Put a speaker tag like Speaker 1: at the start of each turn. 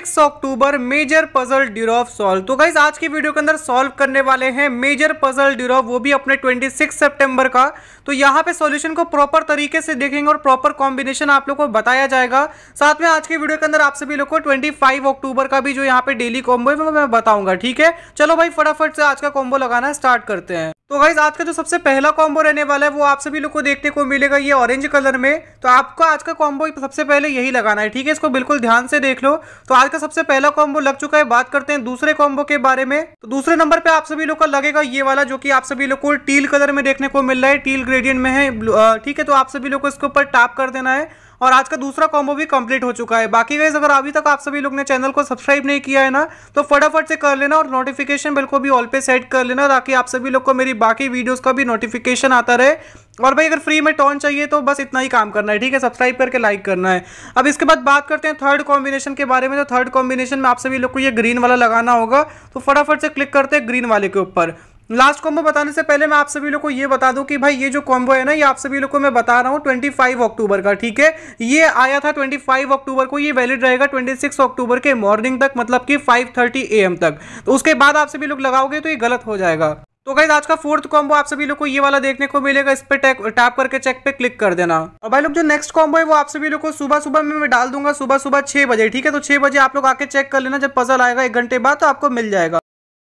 Speaker 1: six October major puzzle Durov solve तो guys आज के वीडियो के अंदर सॉल्व करने वाले हैं मेजर पजल ड्यूरोफ वो भी अपने 26 सितंबर का तो यहाँ पे सॉल्यूशन को प्रॉपर तरीके से देखेंगे और प्रॉपर कॉम्बिनेशन आप लोग को बताया जाएगा साथ में आज के वीडियो के अंदर आप सभी लोग को ट्वेंटी अक्टूबर का भी जो यहाँ पे डेली कॉम्बो है मैं बताऊंगा ठीक है चलो भाई फटाफट से आज का कॉम्बो लगाना स्टार्ट करते हैं तो गाइज आज का जो सबसे पहला कॉम्बो रहने वाला है वो आप सभी लोग को देखने को मिलेगा ये ऑरेंज कलर में तो आपको आज का कॉम्बो सबसे पहले यही लगाना है ठीक है इसको बिल्कुल ध्यान से देख लो तो आज का सबसे पहला कॉम्बो लग चुका है बात करते हैं दूसरे कॉम्बो के बारे में तो दूसरे नंबर पे आप सभी लोग का लगेगा ये वाला जो की आप सभी लोग को टील कलर में देखने को मिल रहा है टील ग्रेडियंट में है ठीक है तो आप सभी लोग को इसके ऊपर टाप कर देना है और आज का दूसरा कॉम्बो भी कंप्लीट हो चुका है बाकी गाइज अगर अभी तक आप सभी लोग ने चैनल को सब्सक्राइब नहीं किया है ना तो फटाफट से कर लेना और नोटिफिकेशन बिल को भी ऑल पे सेट कर लेना ताकि आप सभी लोग को मेरी बाकी वीडियोज़ का भी नोटिफिकेशन आता रहे और भाई अगर फ्री में टॉन चाहिए तो बस इतना ही काम करना है ठीक है सब्सक्राइब करके लाइक करना है अब इसके बाद बात करते हैं थर्ड कॉम्बिनेशन के बारे में तो थर्ड कॉम्बिनेशन में आप सभी लोग को ये ग्रीन वाला लगाना होगा तो फटाफट से क्लिक करते हैं ग्रीन वाले के ऊपर लास्ट कॉम्बो बताने से पहले मैं आप सभी लोग को ये बता दूं कि भाई ये जो कॉम्बो है ना ये आप सभी लोग को मैं बता रहा हूँ 25 अक्टूबर का ठीक है ये आया था 25 अक्टूबर को ये वैलिड रहेगा 26 अक्टूबर के मॉर्निंग तक मतलब कि 5:30 थर्टी तक तो उसके बाद आप सभी लोग लगाओगे तो ये गलत हो जाएगा तो गाइज आज का फोर्थ कॉम्बो आप सभी लोग को ये वाला देखने को मिलेगा इस पर टैप करके चेक पे क्लिक कर देना और भाई लोग जो नेक्स्ट कॉम्बो है वो आप सभी लोग को सुबह सुबह में मैं डाल दूंगा सुबह सुबह छह बजे ठीक है तो छह बजे आप लोग आके चेक कर लेना जब पजल आएगा एक घंटे बाद तो आपको मिल जाएगा